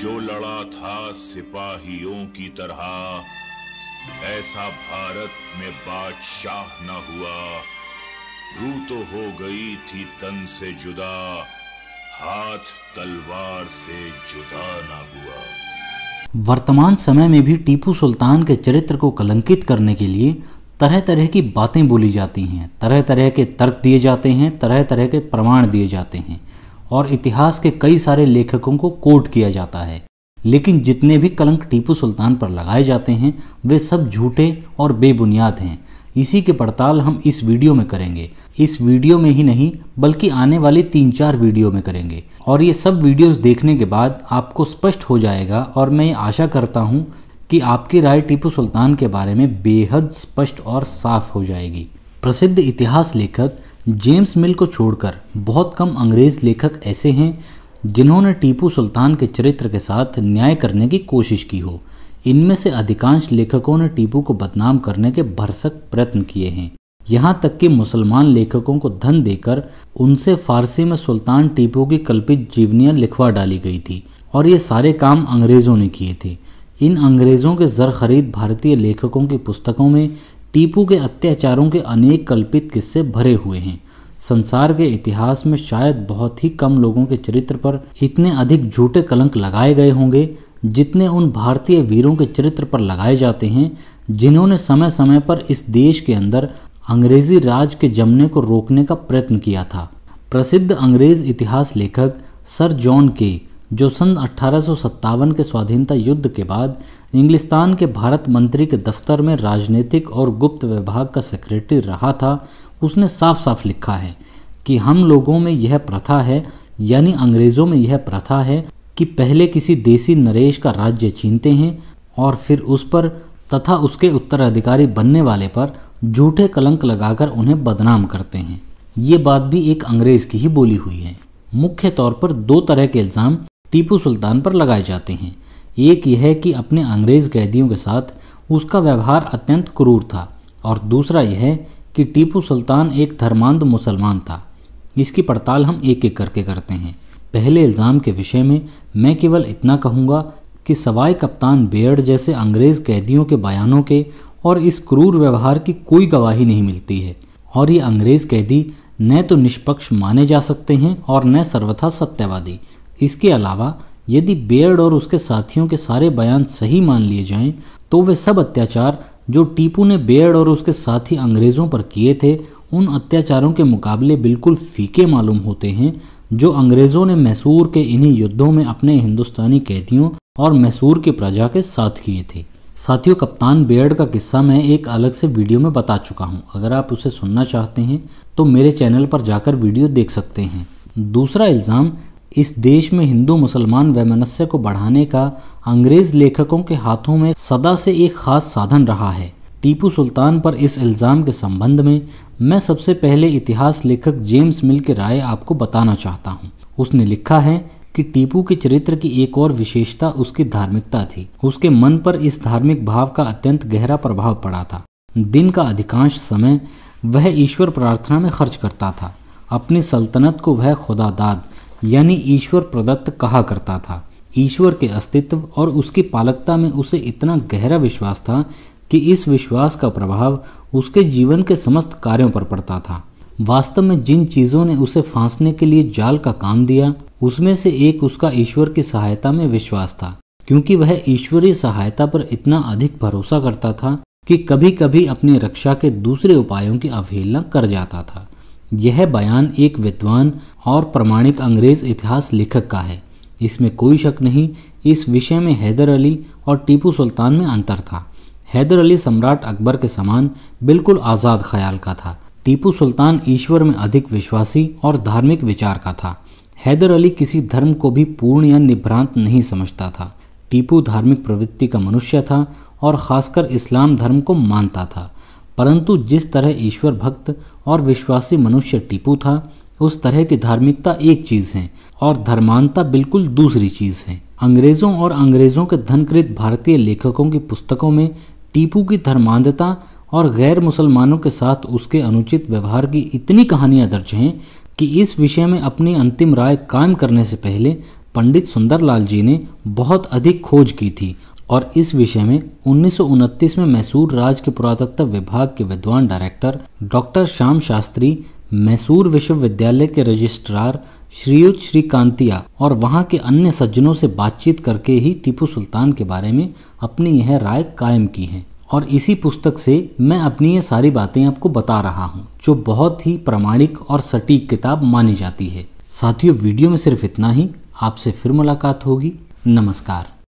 जो लड़ा था सिपाहियों की तरह ऐसा भारत में बादशाह न हुआ रू तो हो गई थी तन से जुदा हाथ तलवार से जुदा न हुआ वर्तमान समय में भी टीपू सुल्तान के चरित्र को कलंकित करने के लिए तरह तरह की बातें बोली जाती हैं तरह तरह के तर्क दिए जाते हैं तरह तरह के प्रमाण दिए जाते हैं और इतिहास के कई सारे लेखकों को कोट किया जाता है लेकिन जितने भी कलंक टीपू सुल्तान पर लगाए जाते हैं वे सब झूठे और बेबुनियाद हैं इसी के पड़ताल हम इस वीडियो में करेंगे इस वीडियो में ही नहीं बल्कि आने वाले तीन चार वीडियो में करेंगे और ये सब वीडियोस देखने के बाद आपको स्पष्ट हो जाएगा और मैं आशा करता हूँ कि आपकी राय टीपू सुल्तान के बारे में बेहद स्पष्ट और साफ हो जाएगी प्रसिद्ध इतिहास लेखक जेम्स मिल को छोड़कर बहुत कम अंग्रेज़ लेखक ऐसे हैं जिन्होंने टीपू सुल्तान के चरित्र के साथ न्याय करने की कोशिश की हो इनमें से अधिकांश लेखकों ने टीपू को बदनाम करने के भरसक प्रयत्न किए हैं यहाँ तक कि मुसलमान लेखकों को धन देकर उनसे फारसी में सुल्तान टीपू की कल्पित जीवनियाँ लिखवा डाली गई थी और ये सारे काम अंग्रेज़ों ने किए थे इन अंग्रेज़ों के जर खरीद भारतीय लेखकों की पुस्तकों में टीपू के अत्याचारों के अनेक कल्पित किस्से भरे हुए हैं संसार के इतिहास में शायद बहुत ही कम लोगों के चरित्र पर इतने अधिक झूठे कलंक लगाए गए होंगे जितने उन भारतीय वीरों के चरित्र पर लगाए जाते हैं जिन्होंने समय समय पर इस देश के अंदर अंग्रेजी राज के जमने को रोकने का प्रयत्न किया था प्रसिद्ध अंग्रेज इतिहास लेखक सर जॉन के जो सन अठारह के स्वाधीनता युद्ध के बाद इंग्लिस्तान के भारत मंत्री के दफ्तर में राजनीतिक और गुप्त विभाग का सेक्रेटरी रहा था उसने साफ साफ लिखा है कि हम लोगों में यह प्रथा है यानी अंग्रेज़ों में यह प्रथा है कि पहले किसी देसी नरेश का राज्य छीनते हैं और फिर उस पर तथा उसके उत्तराधिकारी बनने वाले पर झूठे कलंक लगाकर उन्हें बदनाम करते हैं ये बात भी एक अंग्रेज़ की ही बोली हुई है मुख्य तौर पर दो तरह के इल्ज़ाम टीपू सुल्तान पर लगाए जाते हैं एक यह है कि अपने अंग्रेज़ कैदियों के साथ उसका व्यवहार अत्यंत क्रूर था और दूसरा यह कि टीपू सुल्तान एक धर्मांध मुसलमान था इसकी पड़ताल हम एक एक करके करते हैं पहले इल्ज़ाम के विषय में मैं केवल इतना कहूँगा कि सवाई कप्तान बेयर्ड जैसे अंग्रेज़ कैदियों के बयानों के और इस क्रूर व्यवहार की कोई गवाही नहीं मिलती है और ये अंग्रेज़ कैदी न तो निष्पक्ष माने जा सकते हैं और न सर्वथा सत्यवादी इसके अलावा यदि बेयर्ड और उसके साथियों के सारे बयान सही मान लिए जाएं तो वे सब अत्याचार जो टीपू ने बेयर्ड और उसके साथी अंग्रेज़ों पर किए थे उन अत्याचारों के मुकाबले बिल्कुल फीके मालूम होते हैं जो अंग्रेज़ों ने मैसूर के इन्हीं युद्धों में अपने हिंदुस्तानी कैदियों और मैसूर की प्रजा के साथ किए थे साथियों कप्तान बेयर्ड का किस्सा मैं एक अलग से वीडियो में बता चुका हूँ अगर आप उसे सुनना चाहते हैं तो मेरे चैनल पर जाकर वीडियो देख सकते हैं दूसरा इल्ज़ाम इस देश में हिंदू मुसलमान वैमनस्य को बढ़ाने का अंग्रेज लेखकों के हाथों में सदा से एक खास साधन रहा है टीपू सुल्तान पर इस इल्ज़ाम के संबंध में मैं सबसे पहले इतिहास लेखक जेम्स मिल के राय आपको बताना चाहता हूँ उसने लिखा है कि टीपू के चरित्र की एक और विशेषता उसकी धार्मिकता थी उसके मन पर इस धार्मिक भाव का अत्यंत गहरा प्रभाव पड़ा था दिन का अधिकांश समय वह ईश्वर प्रार्थना में खर्च करता था अपनी सल्तनत को वह खुदादाद यानी ईश्वर प्रदत्त कहा करता था ईश्वर के अस्तित्व और उसकी पालकता में उसे इतना गहरा विश्वास था कि इस विश्वास का प्रभाव उसके जीवन के समस्त कार्यों पर पड़ता था वास्तव में जिन चीज़ों ने उसे फांसने के लिए जाल का काम दिया उसमें से एक उसका ईश्वर की सहायता में विश्वास था क्योंकि वह ईश्वरीय सहायता पर इतना अधिक भरोसा करता था कि कभी कभी अपनी रक्षा के दूसरे उपायों की अवहेलना कर जाता था यह बयान एक विद्वान और प्रमाणिक अंग्रेज इतिहास लेखक का है इसमें कोई शक नहीं इस विषय में हैदर अली और टीपू सुल्तान में अंतर था हैदर अली सम्राट अकबर के समान बिल्कुल आज़ाद ख्याल का था टीपू सुल्तान ईश्वर में अधिक विश्वासी और धार्मिक विचार का था हैदर अली किसी धर्म को भी पूर्ण या निभ्रांत नहीं समझता था टीपू धार्मिक प्रवृत्ति का मनुष्य था और ख़ासकर इस्लाम धर्म को मानता था परंतु जिस तरह ईश्वर भक्त और विश्वासी मनुष्य टीपू था उस तरह की धार्मिकता एक चीज़ है और धर्मांता बिल्कुल दूसरी चीज़ है अंग्रेज़ों और अंग्रेज़ों के धनकृत भारतीय लेखकों की पुस्तकों में टीपू की धर्मांधता और गैर मुसलमानों के साथ उसके अनुचित व्यवहार की इतनी कहानियां दर्ज हैं कि इस विषय में अपनी अंतिम राय कायम करने से पहले पंडित सुंदरलाल जी ने बहुत अधिक खोज की थी और इस विषय में उन्नीस में मैसूर राज्य के पुरातत्व विभाग के विद्वान डायरेक्टर डॉक्टर श्याम शास्त्री मैसूर विश्वविद्यालय के रजिस्ट्रार श्रीयुत श्री कांतिया और वहां के अन्य सज्जनों से बातचीत करके ही टीपू सुल्तान के बारे में अपनी यह राय कायम की है और इसी पुस्तक से मैं अपनी ये सारी बातें आपको बता रहा हूँ जो बहुत ही प्रामाणिक और सटीक किताब मानी जाती है साथियों वीडियो में सिर्फ इतना ही आपसे फिर मुलाकात होगी नमस्कार